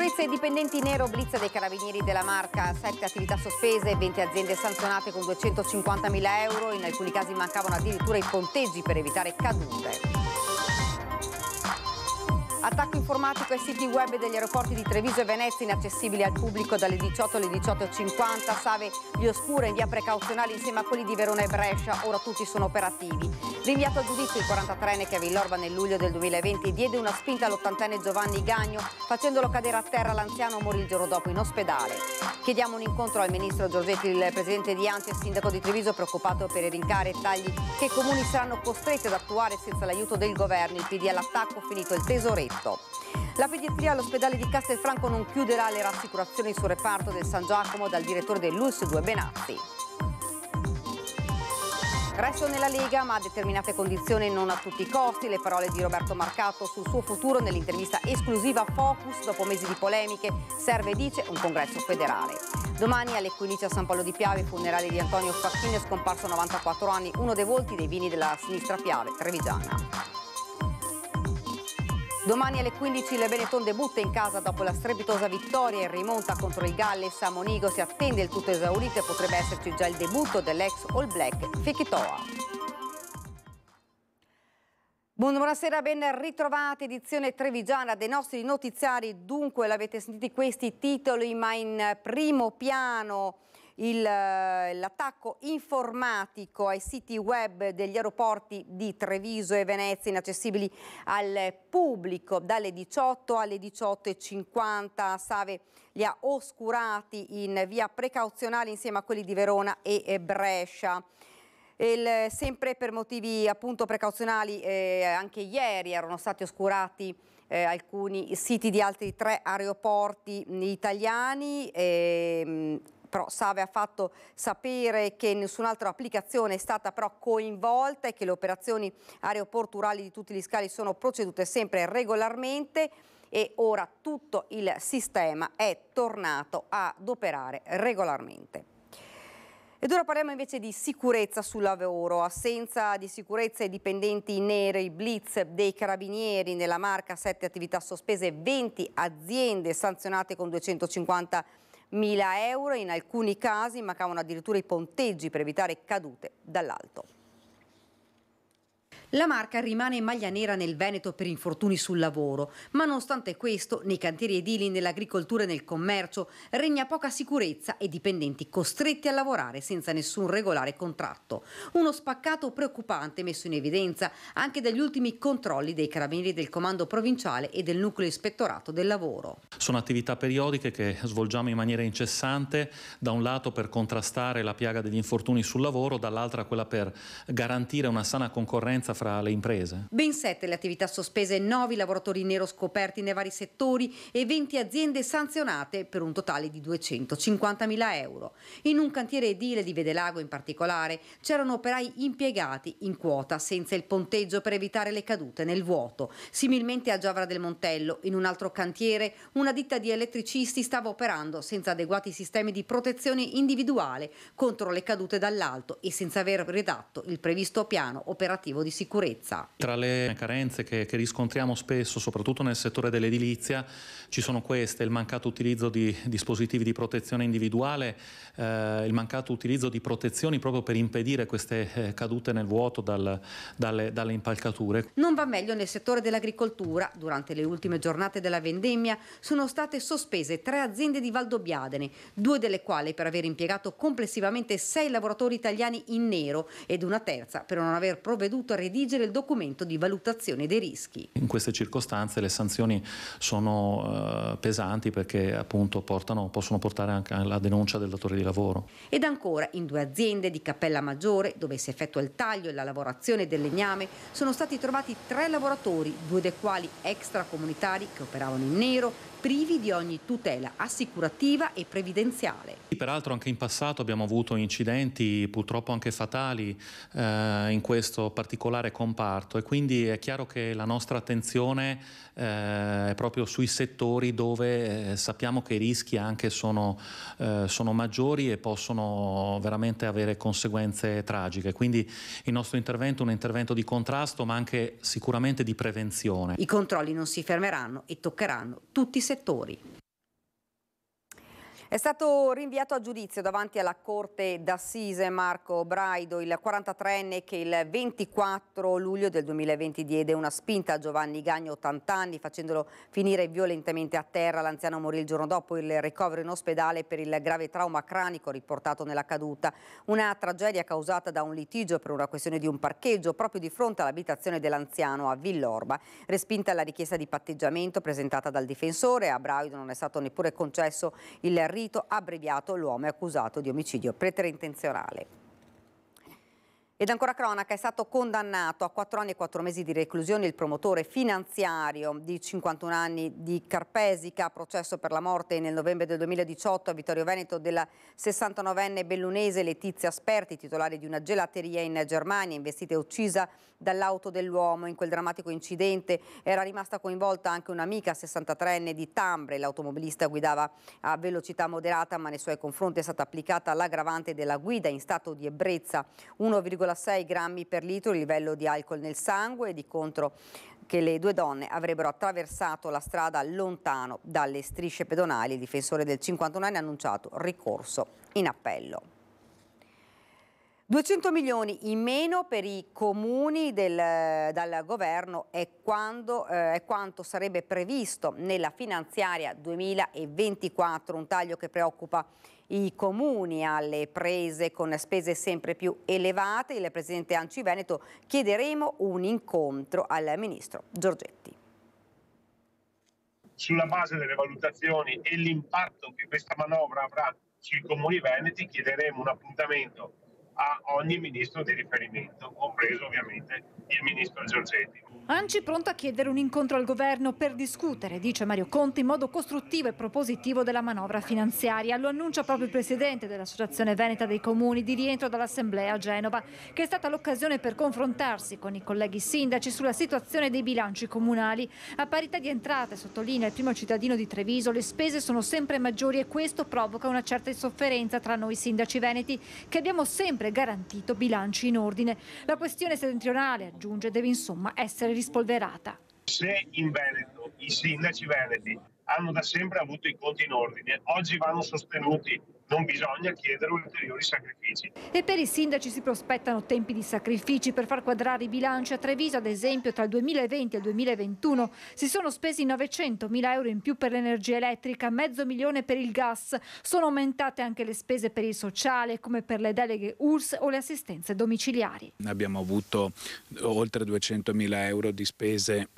Sicurezza e dipendenti nero blitz dei carabinieri della marca, 7 attività sospese, 20 aziende sanzionate con 250 mila euro, in alcuni casi mancavano addirittura i ponteggi per evitare cadute. Attacco informatico ai siti web degli aeroporti di Treviso e Venezia inaccessibili al pubblico dalle 18 alle 18.50. Save di Oscura in via precauzionale insieme a quelli di Verona e Brescia. Ora tutti sono operativi. Rinviato a giudizio il 43enne che a Villorba nel luglio del 2020 diede una spinta all'ottantenne Giovanni Gagno facendolo cadere a terra. L'anziano morì il giorno dopo in ospedale. Chiediamo un incontro al ministro Giorgetti, il presidente di Anzi e sindaco di Treviso preoccupato per i rincari e tagli che i comuni saranno costretti ad attuare senza l'aiuto del governo. Il PD all'attacco finito il tesoretto. Rosetto. La pediatria all'ospedale di Castelfranco non chiuderà le rassicurazioni sul reparto del San Giacomo dal direttore dell'ULS 2 Benazzi. Resto nella Lega, ma a determinate condizioni non a tutti i costi. Le parole di Roberto Marcato sul suo futuro nell'intervista esclusiva Focus dopo mesi di polemiche. Serve, dice, un congresso federale. Domani alle 15 a San Paolo di Piave, funerale di Antonio Facchino, scomparso a 94 anni, uno dei volti dei vini della sinistra Piave, trevigiana. Domani alle 15 il Benetton debutta in casa dopo la strepitosa vittoria in rimonta contro il Galles a Monigo. Si attende il tutto esaurito e potrebbe esserci già il debutto dell'ex All Black Fekitoa. Buonasera, ben ritrovati, edizione trevigiana dei nostri notiziari. Dunque, l'avete sentito questi titoli, ma in primo piano eh, l'attacco informatico ai siti web degli aeroporti di Treviso e Venezia inaccessibili al pubblico dalle 18 alle 18.50. Save li ha oscurati in via precauzionale insieme a quelli di Verona e Brescia. Il, sempre per motivi appunto precauzionali, eh, anche ieri erano stati oscurati eh, alcuni siti di altri tre aeroporti italiani. Eh, però Save ha fatto sapere che nessun'altra applicazione è stata però coinvolta e che le operazioni aeroporturali di tutti gli scali sono procedute sempre regolarmente e ora tutto il sistema è tornato ad operare regolarmente. Ed ora parliamo invece di sicurezza sul lavoro, assenza di sicurezza e dipendenti neri, blitz dei carabinieri nella marca, 7 attività sospese, 20 aziende sanzionate con 250 euro, e in alcuni casi mancavano addirittura i ponteggi per evitare cadute dall'alto. La marca rimane in maglia nera nel Veneto per infortuni sul lavoro, ma nonostante questo nei cantieri edili, nell'agricoltura e nel commercio regna poca sicurezza e dipendenti costretti a lavorare senza nessun regolare contratto. Uno spaccato preoccupante messo in evidenza anche dagli ultimi controlli dei carabinieri del comando provinciale e del nucleo ispettorato del lavoro. Sono attività periodiche che svolgiamo in maniera incessante, da un lato per contrastare la piaga degli infortuni sul lavoro, dall'altra quella per garantire una sana concorrenza fra le imprese. Ben sette le attività sospese, nove lavoratori nero scoperti nei vari settori e 20 aziende sanzionate per un totale di 250.000 euro. In un cantiere edile di Vedelago in particolare c'erano operai impiegati in quota senza il ponteggio per evitare le cadute nel vuoto. Similmente a Giavra del Montello, in un altro cantiere, una ditta di elettricisti stava operando senza adeguati sistemi di protezione individuale contro le cadute dall'alto e senza aver redatto il previsto piano operativo di sicurezza sicurezza. Tra le carenze che, che riscontriamo spesso, soprattutto nel settore dell'edilizia, ci sono queste, il mancato utilizzo di dispositivi di protezione individuale, eh, il mancato utilizzo di protezioni proprio per impedire queste eh, cadute nel vuoto dal, dalle, dalle impalcature. Non va meglio nel settore dell'agricoltura. Durante le ultime giornate della vendemmia sono state sospese tre aziende di Valdobbiadene, due delle quali per aver impiegato complessivamente sei lavoratori italiani in nero ed una terza per non aver provveduto a redigere redigere il documento di valutazione dei rischi. In queste circostanze le sanzioni sono eh, pesanti perché appunto portano, possono portare anche alla denuncia del datore di lavoro. Ed ancora in due aziende di Cappella Maggiore dove si effettua il taglio e la lavorazione del legname sono stati trovati tre lavoratori, due dei quali extracomunitari che operavano in nero privi di ogni tutela assicurativa e previdenziale. Peraltro anche in passato abbiamo avuto incidenti purtroppo anche fatali eh, in questo particolare comparto e quindi è chiaro che la nostra attenzione eh, proprio sui settori dove eh, sappiamo che i rischi anche sono, eh, sono, maggiori e possono veramente avere conseguenze tragiche. Quindi il nostro intervento è un intervento di contrasto ma anche sicuramente di prevenzione. I controlli non si fermeranno e toccheranno tutti i settori. È stato rinviato a giudizio davanti alla Corte d'Assise Marco Braido, il 43enne che il 24 luglio del 2020 diede una spinta a Giovanni Gagno, 80 anni, facendolo finire violentemente a terra. L'anziano morì il giorno dopo il ricovero in ospedale per il grave trauma cranico riportato nella caduta. Una tragedia causata da un litigio per una questione di un parcheggio proprio di fronte all'abitazione dell'anziano a Villorba. Respinta la richiesta di patteggiamento presentata dal difensore, a Braido non è stato neppure concesso il rinvio rito abbreviato l'uomo è accusato di omicidio preterintenzionale. Ed ancora cronaca, è stato condannato a 4 anni e 4 mesi di reclusione il promotore finanziario di 51 anni di Carpesica, processo per la morte nel novembre del 2018 a Vittorio Veneto della 69enne bellunese Letizia Sperti, titolare di una gelateria in Germania, investita e uccisa dall'auto dell'uomo. In quel drammatico incidente era rimasta coinvolta anche un'amica 63enne di Tambre. L'automobilista guidava a velocità moderata, ma nei suoi confronti è stata applicata l'aggravante della guida in stato di ebbrezza 1,5 1,6 grammi per litro il livello di alcol nel sangue e di contro che le due donne avrebbero attraversato la strada lontano dalle strisce pedonali. Il difensore del 51enne ha annunciato ricorso in appello. 200 milioni in meno per i comuni del, dal governo è, quando, eh, è, quanto sarebbe previsto nella finanziaria 2024, un taglio che preoccupa i comuni alle prese con spese sempre più elevate. Il Presidente Anci Veneto chiederemo un incontro al Ministro Giorgetti. Sulla base delle valutazioni e l'impatto che questa manovra avrà sui comuni veneti chiederemo un appuntamento a ogni ministro di riferimento, compreso ovviamente il ministro Giorgetti. Anci pronto a chiedere un incontro al governo per discutere, dice Mario Conti, in modo costruttivo e propositivo della manovra finanziaria. Lo annuncia proprio il presidente dell'Associazione Veneta dei Comuni di rientro dall'Assemblea a Genova, che è stata l'occasione per confrontarsi con i colleghi sindaci sulla situazione dei bilanci comunali. A parità di entrate, sottolinea il primo cittadino di Treviso, le spese sono sempre maggiori e questo provoca una certa insofferenza tra noi sindaci veneti, che abbiamo sempre sempre garantito bilanci in ordine. La questione settentrionale, aggiunge, deve insomma essere rispolverata. Se in Veneto i sindaci veneti hanno da sempre avuto i conti in ordine, oggi vanno sostenuti non bisogna chiedere ulteriori sacrifici. E per i sindaci si prospettano tempi di sacrifici per far quadrare i bilanci. A Treviso, ad esempio, tra il 2020 e il 2021 si sono spesi 900 mila euro in più per l'energia elettrica, mezzo milione per il gas. Sono aumentate anche le spese per il sociale, come per le deleghe URSS o le assistenze domiciliari. Abbiamo avuto oltre 200 mila euro di spese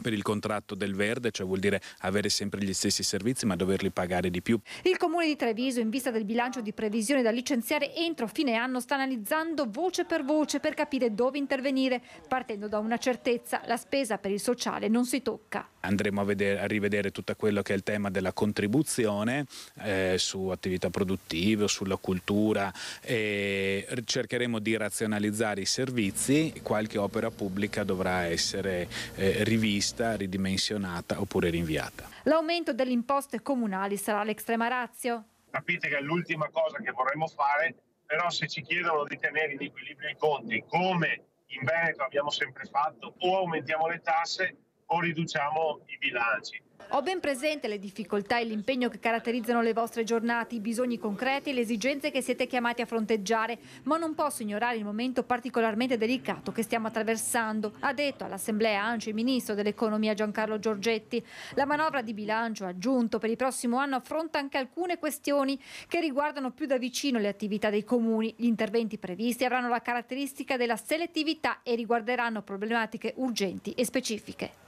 per il contratto del verde, cioè vuol dire avere sempre gli stessi servizi ma doverli pagare di più. Il comune di Treviso, in vista del bilancio di previsione da licenziare entro fine anno, sta analizzando voce per voce per capire dove intervenire, partendo da una certezza, la spesa per il sociale non si tocca andremo a, vedere, a, rivedere tutto quello che è il tema della contribuzione eh, su attività produttive, sulla cultura e cercheremo di razionalizzare i servizi, qualche opera pubblica dovrà essere eh, rivista, ridimensionata oppure rinviata. L'aumento delle imposte comunali sarà l'estrema razio? Capite che è l'ultima cosa che vorremmo fare, però se ci chiedono di tenere in equilibrio i conti, come in Veneto abbiamo sempre fatto, o aumentiamo le tasse o riduciamo i bilanci. Ho ben presente le difficoltà e l'impegno che caratterizzano le vostre giornate, i bisogni concreti e le esigenze che siete chiamati a fronteggiare, ma non posso ignorare il momento particolarmente delicato che stiamo attraversando, ha detto all'Assemblea Ancio il Ministro dell'Economia Giancarlo Giorgetti. La manovra di bilancio aggiunto per il prossimo anno affronta anche alcune questioni che riguardano più da vicino le attività dei comuni. Gli interventi previsti avranno la caratteristica della selettività e riguarderanno problematiche urgenti e specifiche.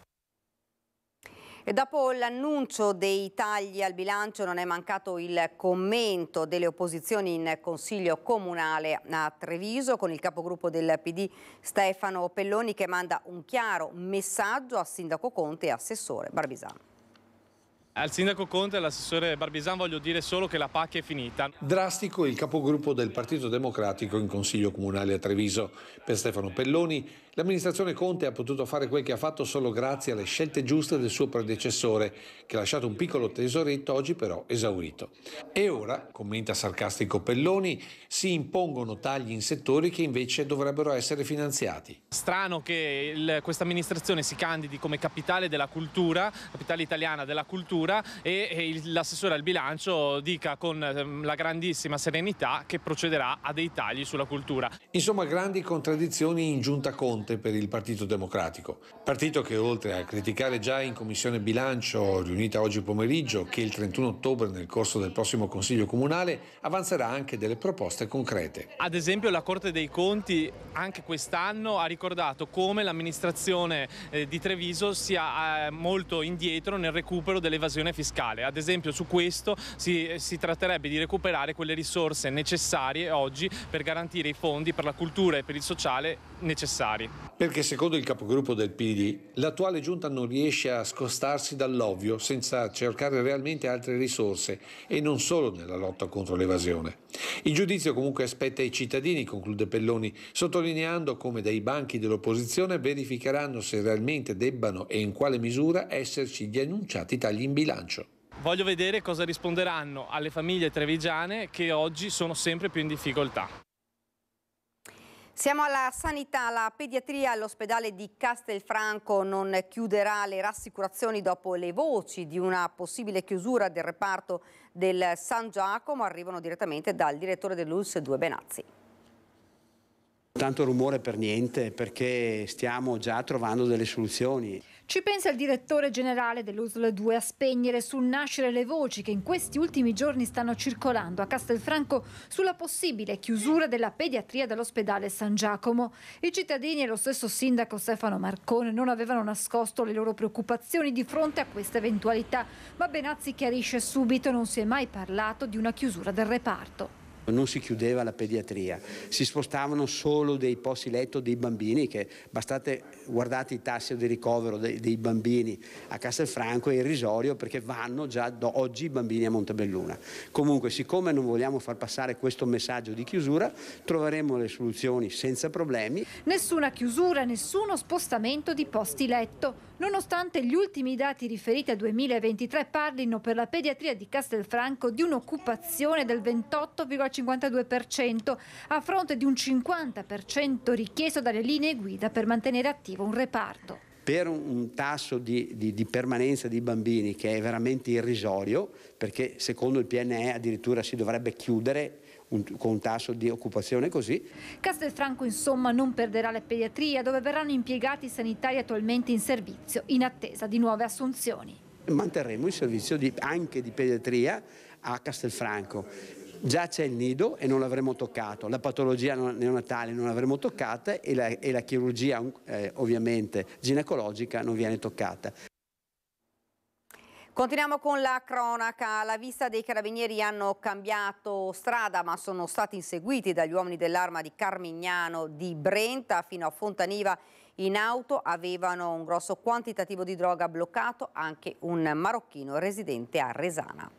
E dopo l'annuncio dei tagli al bilancio non è mancato il commento delle opposizioni in Consiglio Comunale a Treviso con il capogruppo del PD Stefano Pelloni che manda un chiaro messaggio a Sindaco Conte e Assessore Barbisano. Al sindaco Conte e all'assessore Barbisan voglio dire solo che la PAC è finita. Drastico il capogruppo del Partito Democratico in Consiglio Comunale a Treviso. Per Stefano Pelloni L'amministrazione Conte ha potuto fare quel che ha fatto solo grazie alle scelte giuste del suo predecessore, che ha lasciato un piccolo tesoretto oggi però esaurito. E ora, commenta sarcastico Pelloni, si impongono tagli in settori che invece dovrebbero essere finanziati. Strano che questa amministrazione si candidi come capitale della cultura, capitale italiana della cultura e, e l'assessore al bilancio dica con ehm, la grandissima serenità che procederà a dei tagli sulla cultura. Insomma, grandi contraddizioni in giunta Conte scelte per il Partito Democratico, partito che oltre a criticare già in Commissione Bilancio, riunita oggi pomeriggio, che il 31 ottobre nel corso del prossimo Consiglio Comunale avanzerà anche delle proposte concrete. Ad esempio la Corte dei Conti anche quest'anno ha ricordato come l'amministrazione eh, di Treviso sia eh, molto indietro nel recupero dell'evasione fiscale. Ad esempio su questo si, eh, si tratterebbe di recuperare quelle risorse necessarie oggi per garantire i fondi per la cultura e per il sociale necessari. Perché secondo il capogruppo del PD, l'attuale giunta non riesce a scostarsi dall'ovvio senza cercare realmente altre risorse e non solo nella lotta contro l'evasione. Il giudizio comunque aspetta i cittadini, conclude Pelloni, sottolineando come dai banchi dell'opposizione verificheranno se realmente debbano e in quale misura esserci gli annunciati tagli in bilancio. Voglio vedere cosa risponderanno alle famiglie trevigiane che oggi sono sempre più in difficoltà. Siamo alla sanità, la pediatria all'ospedale di Castelfranco non chiuderà le rassicurazioni dopo le voci di una possibile chiusura del reparto del San Giacomo, arrivano direttamente dal direttore dell'ULS 2 Benazzi. Tanto rumore per niente perché stiamo già trovando delle soluzioni. Ci pensa il direttore generale dell'USL 2 a spegnere sul nascere le voci che in questi ultimi giorni stanno circolando a Castelfranco sulla possibile chiusura della pediatria dell'ospedale San Giacomo. I cittadini e lo stesso sindaco Stefano Marcone non avevano nascosto le loro preoccupazioni di fronte a questa eventualità, ma Benazzi chiarisce subito non si è mai parlato di una chiusura del reparto. Non si chiudeva la pediatria, si spostavano solo dei posti letto dei bambini che bastate guardate i tassi di ricovero dei, dei bambini a Castelfranco è irrisorio perché vanno già oggi i bambini a Montebelluna. Comunque siccome non vogliamo far passare questo messaggio di chiusura troveremo le soluzioni senza problemi. Nessuna chiusura, nessuno spostamento di posti letto. Nonostante gli ultimi dati riferiti a 2023 parlino per la pediatria di Castelfranco di un'occupazione del 28,5%, 52% a fronte di un 50% richiesto dalle linee guida per mantenere attivo un reparto per un tasso di, di, di, permanenza di bambini che è veramente irrisorio, perché secondo il PNE addirittura si dovrebbe chiudere un, con un tasso di occupazione così. Castelfranco insomma non perderà la pediatria dove verranno impiegati i sanitari attualmente in servizio in attesa di nuove assunzioni. Manterremo il servizio di, anche di pediatria a Castelfranco già c'è il nido e non l'avremo toccato, la patologia neonatale non l'avremo toccata e la, e la chirurgia eh, ovviamente ginecologica non viene toccata. Continuiamo con la cronaca. La vista dei carabinieri hanno cambiato strada ma sono stati inseguiti dagli uomini dell'arma di Carmignano di Brenta fino a Fontaniva in auto. Avevano un grosso quantitativo di droga bloccato, anche un marocchino residente a Resana.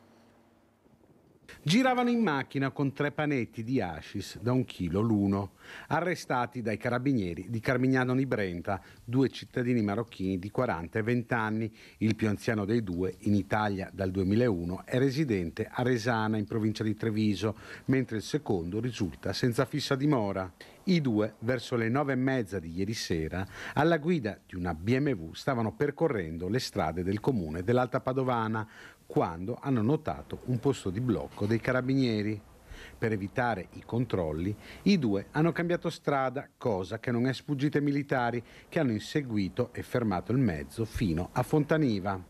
Giravano in macchina con tre panetti di hashish da un chilo l'uno, arrestati dai carabinieri di Carmignano di Brenta, due cittadini marocchini di 40 e 20 anni, il più anziano dei due in Italia dal 2001 è residente a Resana in provincia di Treviso, mentre il secondo risulta senza fissa dimora. I due, verso le nove e mezza di ieri sera, alla guida di una BMW stavano percorrendo le strade del comune dell'Alta Padovana quando hanno notato un posto di blocco dei carabinieri. Per evitare i controlli, i due hanno cambiato strada, cosa che non è sfuggita ai militari, che hanno inseguito e fermato il mezzo fino a Fontaniva.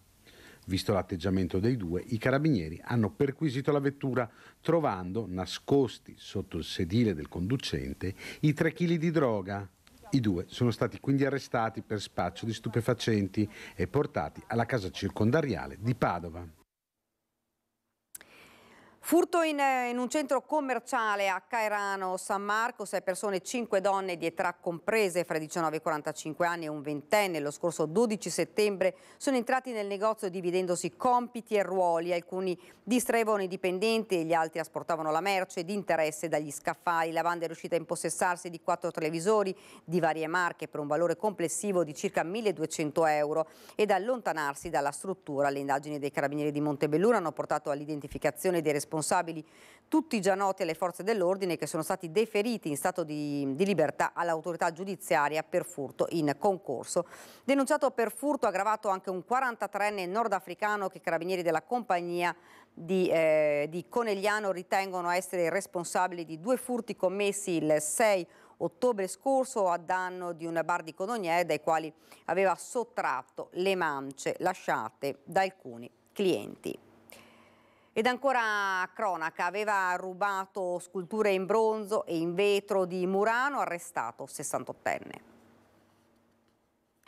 Visto l'atteggiamento dei due, i carabinieri hanno perquisito la vettura, trovando, nascosti sotto il sedile del conducente, i 3 kg di droga. I due sono stati quindi arrestati per spaccio di stupefacenti e portati alla casa circondariale di Padova. Furto in, in, un centro commerciale a Cairano, San Marco, sei persone, cinque donne di età comprese fra i 19 e 45 anni e un ventenne lo scorso 12 settembre sono entrati nel negozio dividendosi compiti e ruoli, alcuni distraevano i dipendenti e gli altri asportavano la merce di interesse dagli scaffali. La banda è riuscita a impossessarsi di quattro televisori di varie marche per un valore complessivo di circa 1200 euro ed allontanarsi dalla struttura. Le indagini dei carabinieri di Montebelluna hanno portato all'identificazione dei responsabili responsabili tutti già noti alle forze dell'ordine che sono stati deferiti in stato di, di libertà all'autorità giudiziaria per furto in concorso. Denunciato per furto aggravato anche un 43enne nordafricano che i carabinieri della compagnia di, eh, di Conegliano ritengono essere responsabili di due furti commessi il 6 ottobre scorso a danno di un bar di Codognè dai quali aveva sottratto le mance lasciate da alcuni clienti. Ed ancora cronaca, aveva rubato sculture in bronzo e in vetro di Murano, arrestato 68enne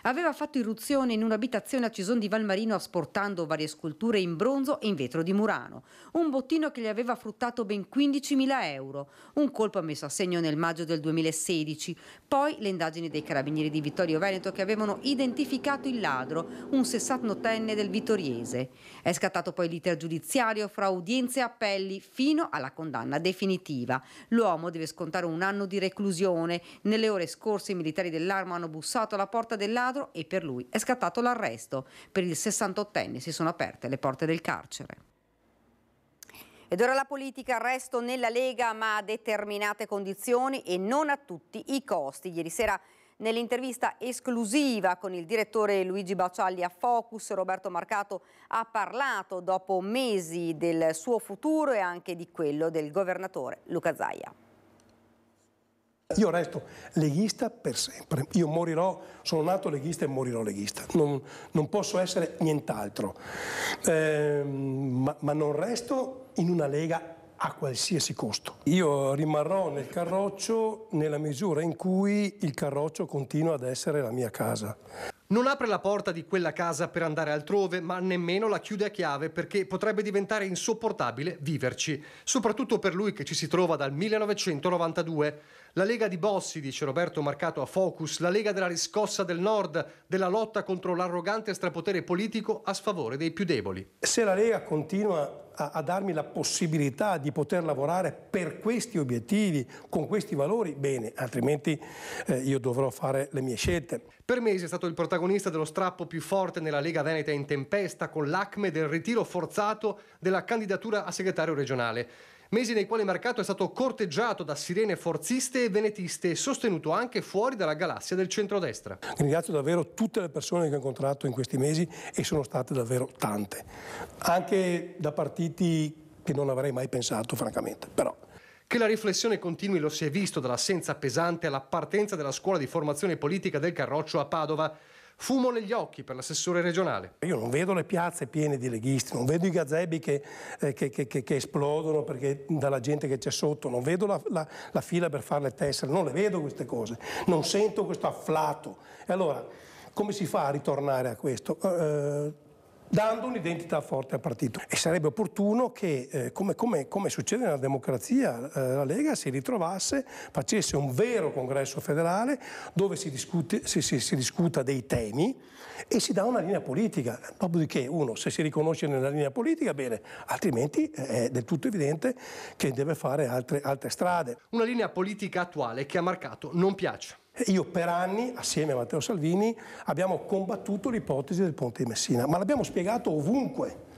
aveva fatto irruzione in un'abitazione a Cison di Valmarino asportando varie sculture in bronzo e in vetro di Murano. Un bottino che gli aveva fruttato ben 15.000 euro. Un colpo messo a segno nel maggio del 2016. Poi le indagini dei carabinieri di Vittorio Veneto che avevano identificato il ladro, un 68enne del Vittoriese. È scattato poi l'iter giudiziario fra udienze e appelli fino alla condanna definitiva. L'uomo deve scontare un anno di reclusione. Nelle ore scorse i militari dell'arma hanno bussato alla porta del ladro quadro e per lui è scattato l'arresto. Per il 68enne si sono aperte le porte del carcere. Ed ora la politica, resto nella Lega ma a determinate condizioni e non a tutti i costi. Ieri sera Nell'intervista esclusiva con il direttore Luigi Bacialli a Focus, Roberto Marcato ha parlato dopo mesi del suo futuro e anche di quello del governatore Luca Zaia. Io resto leghista per sempre. Io morirò, sono nato leghista e morirò leghista. Non, non posso essere nient'altro. Eh, ma, ma non resto in una lega a qualsiasi costo. Io rimarrò nel carroccio nella misura in cui il carroccio continua ad essere la mia casa. Non apre la porta di quella casa per andare altrove, ma nemmeno la chiude a chiave perché potrebbe diventare insopportabile viverci, soprattutto per lui che ci si trova dal 1992. La Lega di Bossi, dice Roberto Marcato a Focus, la Lega della riscossa del Nord, della lotta contro l'arrogante strapotere politico a sfavore dei più deboli. Se la Lega continua a, a darmi la possibilità di poter lavorare per questi obiettivi, con questi valori, bene, altrimenti eh, io dovrò fare le mie scelte. Per mesi è stato il protagonista dello strappo più forte nella Lega Veneta in tempesta con l'acme del ritiro forzato della candidatura a segretario regionale. Mesi nei quali il mercato è stato corteggiato da sirene forziste e venetiste e sostenuto anche fuori dalla galassia del centrodestra. Ringrazio davvero tutte le persone che ho incontrato in questi mesi e sono state davvero tante, anche da partiti che non avrei mai pensato francamente, però che la riflessione continui lo si è visto dall'assenza pesante alla partenza della scuola di formazione politica del Carroccio a Padova, Fumo negli occhi per l'assessore regionale. Io non vedo le piazze piene di leghisti, non vedo i gazebi che, eh, che, che, che esplodono perché, dalla gente che c'è sotto, non vedo la, la, la fila per fare le tessere, non le vedo queste cose, non sento questo afflato. E allora, come si fa a ritornare a questo? Eh, dando un'identità forte al partito. E sarebbe opportuno che, eh, come, come, come, succede nella democrazia, eh, la Lega si ritrovasse, facesse un vero congresso federale dove si, discute, si, si, si discuta dei temi e si dà una linea politica. Dopodiché, uno, se si riconosce nella linea politica, bene, altrimenti eh, è del tutto evidente che deve fare altre, altre strade. Una linea politica attuale che a Marcato non piace. Io per anni, assieme a Matteo Salvini, abbiamo combattuto l'ipotesi del ponte di Messina, ma l'abbiamo spiegato ovunque.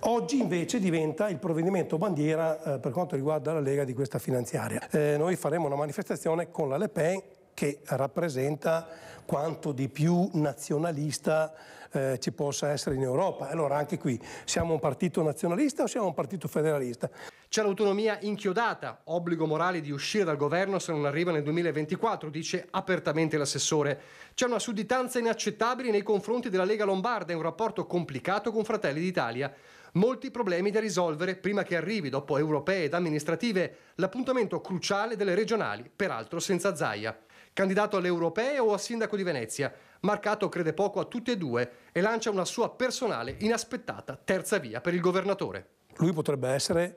Oggi invece diventa il provvedimento bandiera eh, per quanto riguarda la Lega di questa finanziaria. Eh, noi faremo una manifestazione con la Le Pen che rappresenta quanto di più nazionalista eh, ci possa essere in Europa. Allora anche qui siamo un partito nazionalista o siamo un partito federalista? C'è l'autonomia inchiodata, obbligo morale di uscire dal governo se non arriva nel 2024, dice apertamente l'assessore. C'è una sudditanza inaccettabile nei confronti della Lega Lombarda e un rapporto complicato con Fratelli d'Italia. Molti problemi da risolvere prima che arrivi, dopo europee ed amministrative, l'appuntamento cruciale delle regionali, peraltro senza zaia. Candidato alle europee o a sindaco di Venezia, Marcato crede poco a tutti e due e lancia una sua personale, inaspettata terza via per il governatore. Lui potrebbe essere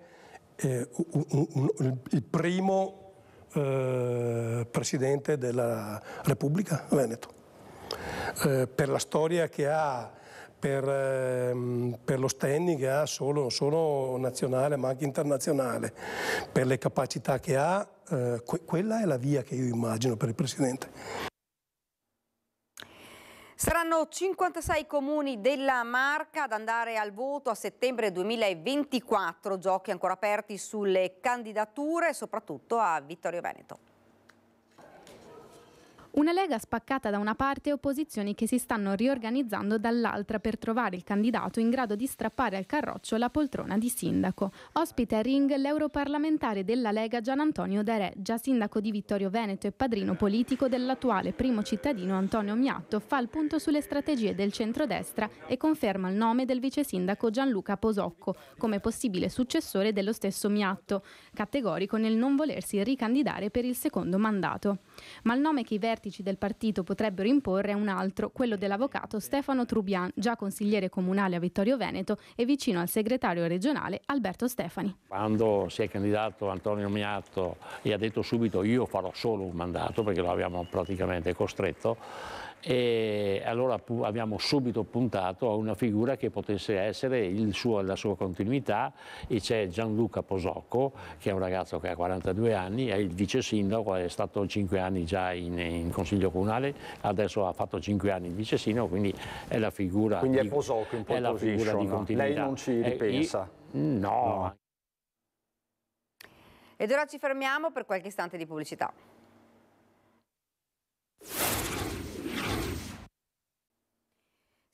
eh, un, un, un, il primo eh, presidente della Repubblica Veneto. Eh, per la storia che ha per, ehm, per, lo standing che ha solo, non solo nazionale ma anche internazionale, per le capacità che ha, eh, que quella è la via che io immagino per il Presidente. Saranno 56 comuni della Marca ad andare al voto a settembre 2024, giochi ancora aperti sulle candidature, soprattutto a Vittorio Veneto. Una Lega spaccata da una parte e opposizioni che si stanno riorganizzando dall'altra per trovare il candidato in grado di strappare al carroccio la poltrona di sindaco. Ospite a ring l'europarlamentare della Lega Gian Antonio Dare, già sindaco di Vittorio Veneto e padrino politico dell'attuale primo cittadino Antonio Miatto, fa il punto sulle strategie del centrodestra e conferma il nome del vice sindaco Gianluca Posocco come possibile successore dello stesso Miatto, categorico nel non volersi ricandidare per il secondo mandato. Ma il nome che i vertici vertici del partito potrebbero imporre è un altro, quello dell'avvocato Stefano Trubian, già consigliere comunale a Vittorio Veneto e vicino al segretario regionale Alberto Stefani. Quando si è candidato Antonio Miatto e ha detto subito io farò solo un mandato perché lo abbiamo praticamente costretto, e allora abbiamo subito puntato a una figura che potesse essere suo, la sua continuità e c'è Gianluca Posocco che è un ragazzo che ha 42 anni, è il vice sindaco, è stato 5 anni già in, in consiglio comunale, adesso ha fatto 5 anni il vice sindaco, quindi è la figura, quindi di, è Posocco in è la figura di continuità. Lei non ci eh, ripensa? io, no. no. Ed ora ci fermiamo per qualche istante di pubblicità.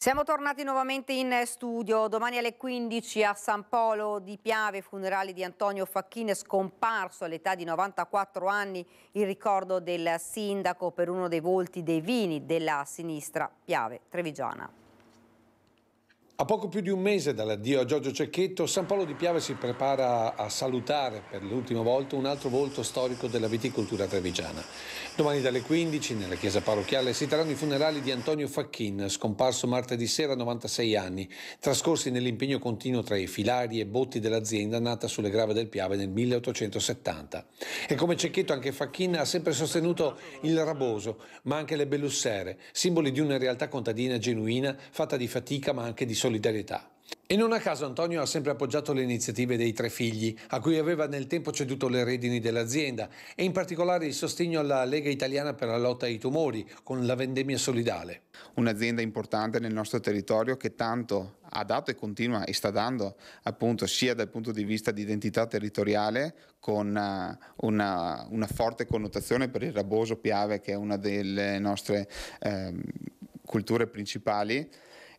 Siamo tornati nuovamente in studio. Domani alle 15 a San Polo di Piave, funerali di Antonio Facchine, scomparso all'età di 94 anni, il ricordo del sindaco per uno dei volti dei vini della sinistra Piave Trevigiana. A poco più di un mese dall'addio a Giorgio Cecchetto, San Paolo di Piave si prepara a salutare per l'ultima volta un altro volto storico della viticoltura trevigiana. Domani dalle 15 nella chiesa parrocchiale si terranno i funerali di Antonio Facchin, scomparso martedì sera a 96 anni, trascorsi nell'impegno continuo tra i filari e botti dell'azienda nata sulle grave del Piave nel 1870. E come Cecchetto anche Facchin ha sempre sostenuto il raboso, ma anche le bellussere, simboli di una realtà contadina genuina fatta di fatica ma anche di solidarietà. E non a caso Antonio ha sempre appoggiato le iniziative dei tre figli, a cui aveva nel tempo ceduto le redini dell'azienda, e in particolare il sostegno alla Lega Italiana per la lotta ai tumori, con la vendemmia solidale. Un'azienda importante nel nostro territorio che tanto ha dato e continua e sta dando appunto sia dal punto di vista di identità territoriale con eh, una, una forte connotazione per il raboso piave che è una delle nostre eh, culture principali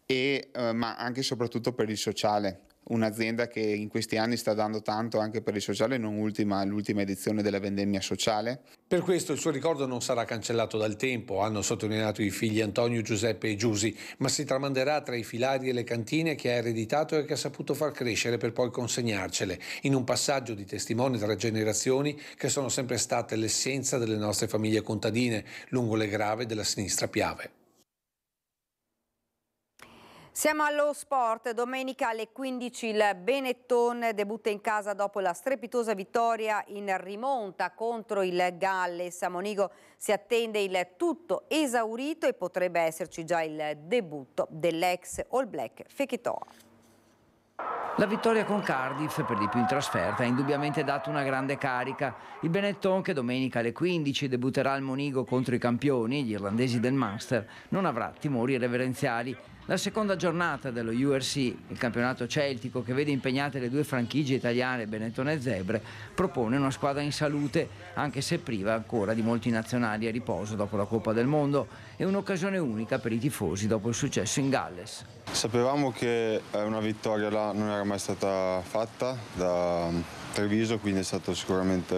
e, eh, ma anche e soprattutto per il sociale. Un'azienda che in questi anni sta dando tanto anche per il sociale, non ultima l'ultima edizione della vendemmia sociale. Per questo il suo ricordo non sarà cancellato dal tempo, hanno sottolineato i figli Antonio, Giuseppe e Giusi, ma si tramanderà tra i filari e le cantine che ha ereditato e che ha saputo far crescere per poi consegnarcele, in un passaggio di testimoni tra generazioni che sono sempre state l'essenza delle nostre famiglie contadine lungo le grave della sinistra piave. Siamo allo sport, domenica alle 15 il Benetton debutta in casa dopo la strepitosa vittoria in rimonta contro il Galles. A Monigo si attende il tutto esaurito e potrebbe esserci già il debutto dell'ex All Black Fekitoa. La vittoria con Cardiff, per di più in trasferta, ha indubbiamente dato una grande carica. Il Benetton, che domenica alle 15 debutterà al Monigo contro i campioni, gli irlandesi del Munster, non avrà timori reverenziali. La seconda giornata dello URC, il campionato celtico che vede impegnate le due franchigie italiane Benetton e Zebre, propone una squadra in salute, anche se priva ancora di molti nazionali a riposo dopo la Coppa del Mondo e un'occasione unica per i tifosi dopo il successo in Galles. Sapevamo che eh, una vittoria là non era mai stata fatta da mm, Treviso, quindi è stata sicuramente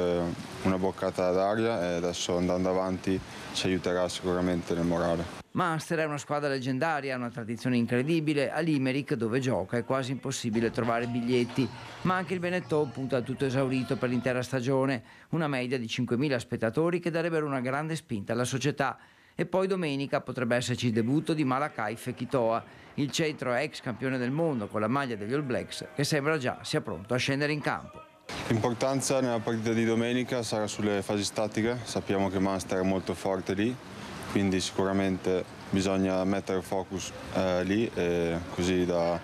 una boccata d'aria e adesso andando avanti ci aiuterà sicuramente nel morale. Munster è una squadra leggendaria, ha una tradizione incredibile, a Limerick dove gioca è quasi impossibile trovare biglietti, ma anche il Benetton punta a tutto esaurito per l'intera stagione, una media di 5.000 spettatori che darebbero una grande spinta alla società. E poi domenica potrebbe esserci il debutto di Malakai Fekitoa, il centro ex campione del mondo con la maglia degli All Blacks, che sembra già sia pronto a scendere in campo. L'importanza nella partita di domenica sarà sulle fasi statiche, sappiamo che Munster è molto forte lì, quindi sicuramente bisogna mettere focus eh, lì e così da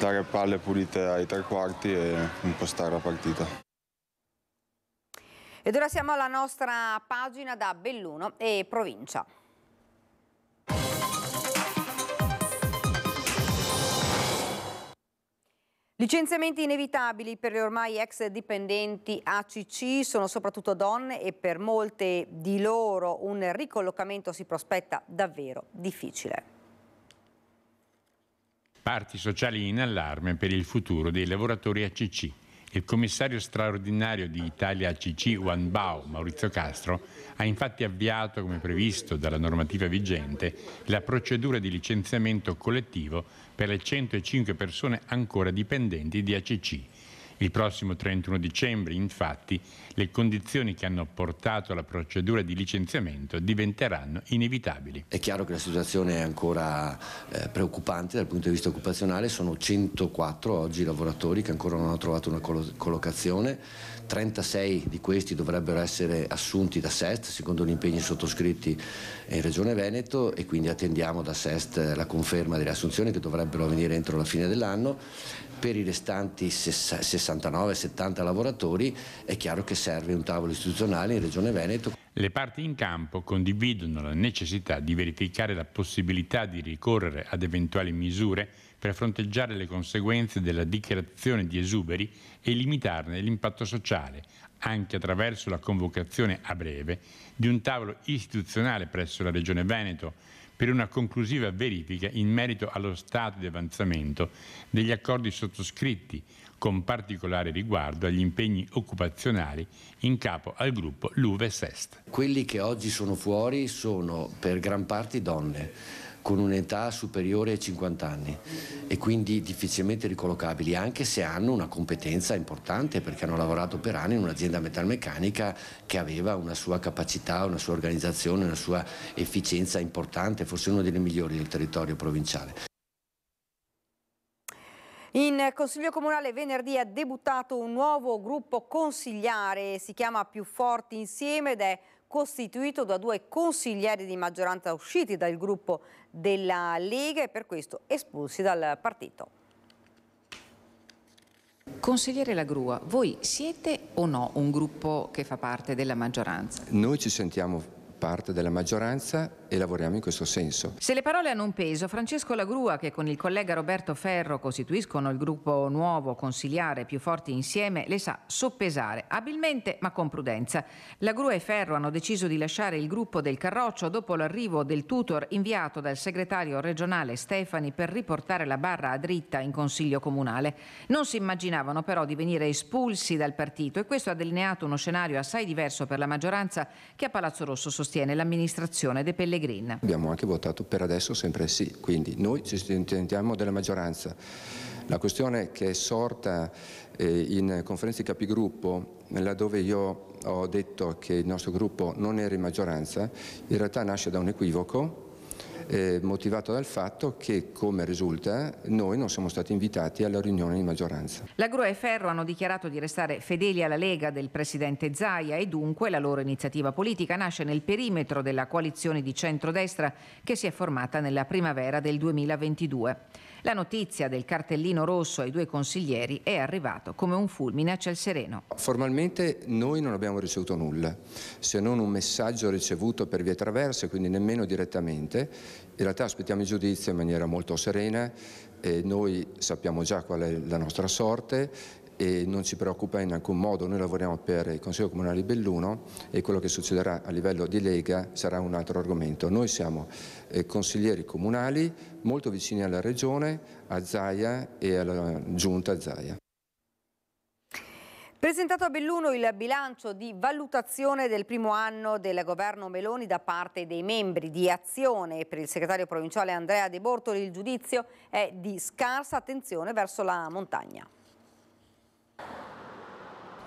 dare palle pulite ai tre quarti e impostare la partita. Ed ora siamo alla nostra pagina da Belluno e provincia. Licenziamenti inevitabili per le ormai ex dipendenti ACC sono soprattutto donne e per molte di loro un ricollocamento si prospetta davvero difficile. Parti sociali in allarme per il futuro dei lavoratori ACC. Il commissario straordinario di Italia ACC One Bao, Maurizio Castro, ha infatti avviato, come previsto dalla normativa vigente, la procedura di licenziamento collettivo per le 105 persone ancora dipendenti di ACC il prossimo 31 dicembre, infatti, le condizioni che hanno portato alla procedura di licenziamento diventeranno inevitabili. È chiaro che la situazione è ancora eh, preoccupante dal punto di vista occupazionale, sono 104 oggi i lavoratori che ancora non hanno trovato una collocazione, 36 di questi dovrebbero essere assunti da SEST secondo gli impegni sottoscritti in Regione Veneto e quindi attendiamo da SEST la conferma delle assunzioni che dovrebbero avvenire entro la fine dell'anno per i restanti 69-70 lavoratori è chiaro che serve un tavolo istituzionale in Regione Veneto. Le parti in campo condividono la necessità di verificare la possibilità di ricorrere ad eventuali misure per fronteggiare le conseguenze della dichiarazione di esuberi e limitarne l'impatto sociale, anche attraverso la convocazione a breve di un tavolo istituzionale presso la Regione Veneto per una conclusiva verifica in merito allo stato di avanzamento degli accordi sottoscritti, con particolare riguardo agli impegni occupazionali in capo al gruppo Luve Sest. Quelli che oggi sono fuori sono per gran parte donne con un'età superiore ai 50 anni e quindi difficilmente ricollocabili, anche se hanno una competenza importante perché hanno lavorato per anni in un'azienda metalmeccanica che aveva una sua capacità, una sua organizzazione, una sua efficienza importante, forse una delle migliori del territorio provinciale. In Consiglio Comunale venerdì è debuttato un nuovo gruppo consigliare, si chiama Più Forti Insieme ed è costituito da due consiglieri di maggioranza usciti dal gruppo della Lega e per questo espulsi dal partito. Consigliere Lagrua, voi siete o no un gruppo che fa parte della maggioranza? Noi ci sentiamo parte della maggioranza e lavoriamo in questo senso. Se le parole hanno un peso, Francesco Lagrua, che con il collega Roberto Ferro costituiscono il gruppo nuovo consiliare più forti insieme, le sa soppesare, abilmente ma con prudenza. Lagrua e Ferro hanno deciso di lasciare il gruppo del Carroccio dopo l'arrivo del tutor inviato dal segretario regionale Stefani per riportare la barra a dritta in Consiglio Comunale. Non si immaginavano però di venire espulsi dal partito e questo ha delineato uno scenario assai diverso per la maggioranza che a Palazzo Rosso sostiene sostiene l'amministrazione De Pellegrin. Abbiamo anche votato per adesso sempre sì, quindi noi ci sentiamo della maggioranza. La questione che è sorta eh, in conferenza di capigruppo, laddove io ho detto che il nostro gruppo non era in maggioranza, in realtà nasce da un equivoco eh, motivato dal fatto che, come risulta, noi non siamo stati invitati alla riunione di maggioranza. La Grua e Ferro hanno dichiarato di restare fedeli alla Lega del presidente Zaia e dunque la loro iniziativa politica nasce nel perimetro della coalizione di centrodestra che si è formata nella primavera del 2022. La notizia del cartellino rosso ai due consiglieri è arrivato come un fulmine a ciel sereno. Formalmente noi non abbiamo ricevuto nulla, se non un messaggio ricevuto per vie traverse, quindi nemmeno direttamente. In realtà aspettiamo il giudizio in maniera molto serena, e noi sappiamo già qual è la nostra sorte e non ci preoccupa in alcun modo, noi lavoriamo per il Consiglio Comunale Belluno e quello che succederà a livello di Lega sarà un altro argomento. Noi siamo eh, consiglieri comunali molto vicini alla Regione, a Zaia e alla Giunta Zaia. Presentato a Belluno il bilancio di valutazione del primo anno del governo Meloni da parte dei membri di Azione. Per il segretario provinciale Andrea De Bortoli il giudizio è di scarsa attenzione verso la montagna.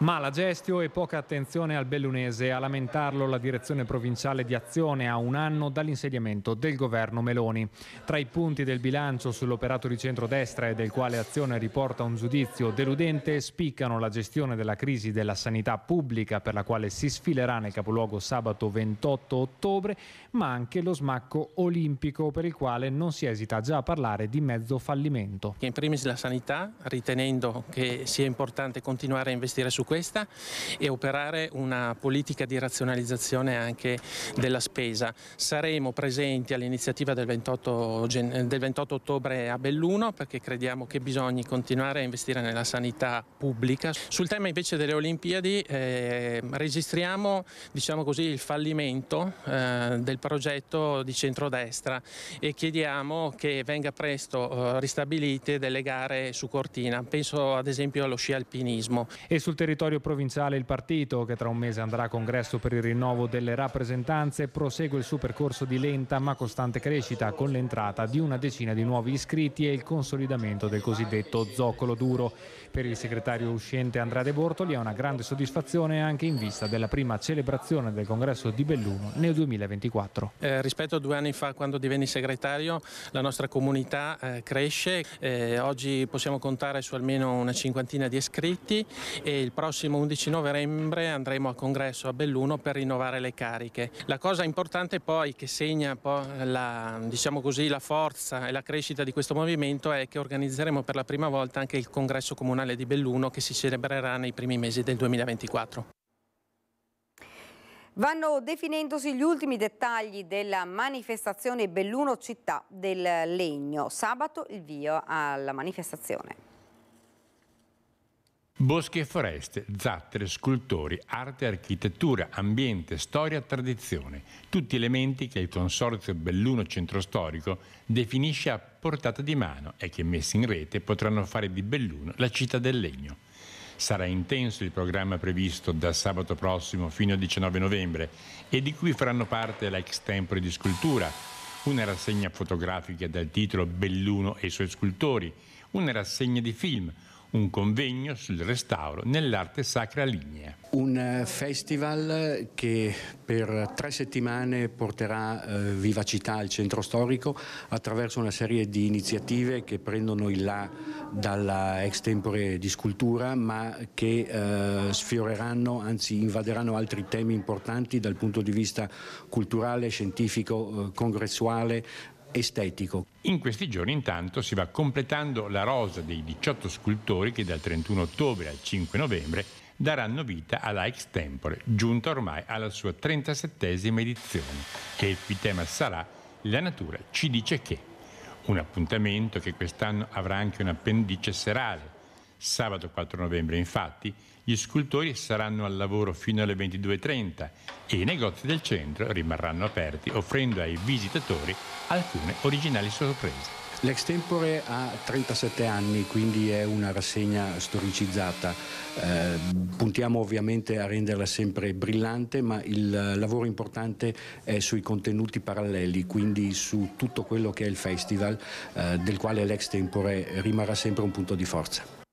Mala gestio e poca attenzione al bellunese, a lamentarlo la direzione provinciale di azione a un anno dall'insediamento del governo Meloni. Tra i punti del bilancio sull'operato di centrodestra e del quale azione riporta un giudizio deludente, spiccano la gestione della crisi della sanità pubblica per la quale si sfilerà nel capoluogo sabato 28 ottobre, ma anche lo smacco olimpico per il quale non si esita già a parlare di mezzo fallimento. In primis la sanità, ritenendo che sia importante continuare a investire su questo questa e operare una politica di razionalizzazione anche della spesa. Saremo presenti all'iniziativa del, del 28, ottobre a Belluno perché crediamo che bisogna continuare a investire nella sanità pubblica. Sul tema invece delle Olimpiadi eh, registriamo diciamo così, il fallimento eh, del progetto di centrodestra e chiediamo che venga presto eh, ristabilite delle gare su cortina. Penso ad esempio allo sci alpinismo. E sul territorio territorio provinciale il partito, che tra un mese andrà a congresso per il rinnovo delle rappresentanze, prosegue il suo percorso di lenta ma costante crescita con l'entrata di una decina di nuovi iscritti e il consolidamento del cosiddetto zoccolo duro. Per il segretario uscente Andrea De Bortoli è una grande soddisfazione anche in vista della prima celebrazione del congresso di Belluno nel 2024. Eh, rispetto a due anni fa quando divenni segretario la nostra comunità eh, cresce, eh, oggi possiamo contare su almeno una cinquantina di iscritti e il prossimo prossimo 11 novembre andremo a congresso a Belluno per rinnovare le cariche. La cosa importante poi che segna la, diciamo così, la forza e la crescita di questo movimento è che organizzeremo per la prima volta anche il congresso comunale di Belluno che si celebrerà nei primi mesi del 2024. Vanno definendosi gli ultimi dettagli della manifestazione Belluno Città del Legno. Sabato il via alla manifestazione. Boschi e foreste, zattere, scultori, arte, architettura, ambiente, storia, tradizione, tutti elementi che il Consorzio Belluno Centro Storico definisce a portata di mano e che messi in rete potranno fare di Belluno la città del legno. Sarà intenso il programma previsto da sabato prossimo fino al 19 novembre e di cui faranno parte la Extempore di Scultura, una rassegna fotografica dal titolo Belluno e i suoi scultori, una rassegna di film, un convegno sul restauro nell'arte sacra lignea. Un eh, festival che per tre settimane porterà eh, vivacità al centro storico attraverso una serie di iniziative che prendono il là dalla extempore di scultura ma che eh, sfioreranno, anzi invaderanno altri temi importanti dal punto di vista culturale, scientifico, eh, congressuale, estetico. In questi giorni intanto si va completando la rosa dei 18 scultori che dal 31 ottobre al 5 novembre daranno vita alla Extempore, giunta ormai alla sua 37 esima edizione, che il cui tema sarà La natura ci dice che. Un appuntamento che quest'anno avrà anche un appendice serale Sabato 4 novembre, infatti, gli scultori saranno al lavoro fino alle 22.30 e i negozi del centro rimarranno aperti, offrendo ai visitatori alcune originali sorprese. L'Extempore ha 37 anni, quindi è una rassegna storicizzata. Eh, puntiamo ovviamente a renderla sempre brillante, ma il lavoro importante è sui contenuti paralleli, quindi su tutto quello che è il festival, eh, del quale l'Extempore rimarrà sempre un punto di forza.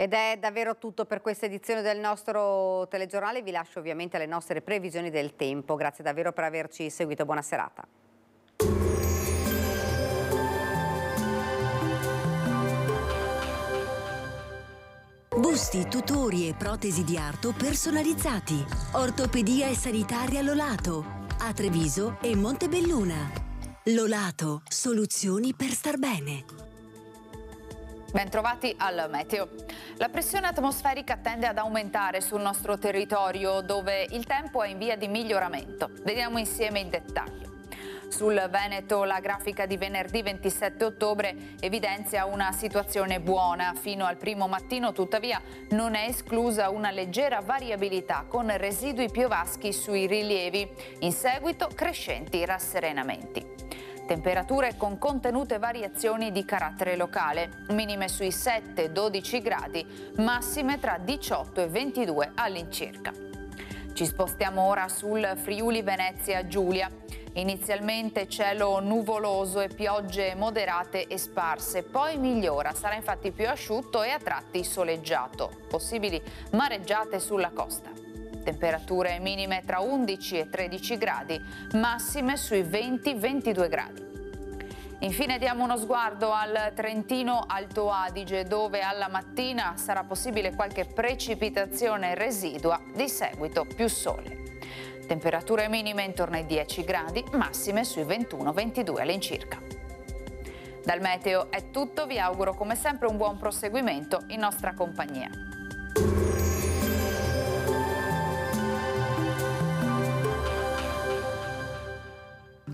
Ed è davvero tutto per questa edizione del nostro telegiornale. Vi lascio ovviamente alle nostre previsioni del tempo. Grazie davvero per averci seguito. Buona serata. Busti, tutori e protesi di arto personalizzati. Ortopedia e sanitaria Lolato. A Treviso e Montebelluna. Lolato, soluzioni per star bene. Bentrovati al meteo. La pressione atmosferica tende ad aumentare sul nostro territorio dove il tempo è in via di miglioramento. Vediamo insieme il dettaglio. Sul Veneto la grafica di venerdì 27 ottobre evidenzia una situazione buona. Fino al primo mattino tuttavia non è esclusa una leggera variabilità con residui piovaschi sui rilievi, in seguito crescenti rasserenamenti temperature con contenute variazioni di carattere locale, minime sui 7-12 gradi, massime tra 18 e 22 all'incirca. Ci spostiamo ora sul Friuli Venezia Giulia. Inizialmente cielo nuvoloso e piogge moderate e sparse, poi migliora, sarà infatti più asciutto e a tratti soleggiato, possibili mareggiate sulla costa temperature minime tra 11 e 13 gradi, massime sui 20-22 gradi. Infine diamo uno sguardo al Trentino Alto Adige dove alla mattina sarà possibile qualche precipitazione residua, di seguito più sole. Temperature minime intorno ai 10 gradi, massime sui 21-22 all'incirca. Dal meteo è tutto, vi auguro come sempre un buon proseguimento in nostra compagnia.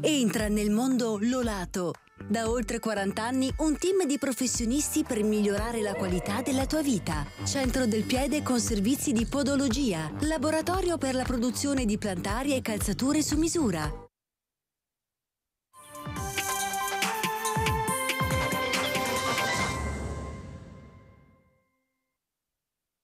Entra nel mondo Lolato. Da oltre 40 anni un team di professionisti per migliorare la qualità della tua vita. Centro del piede con servizi di podologia, laboratorio per la produzione di plantari e calzature su misura,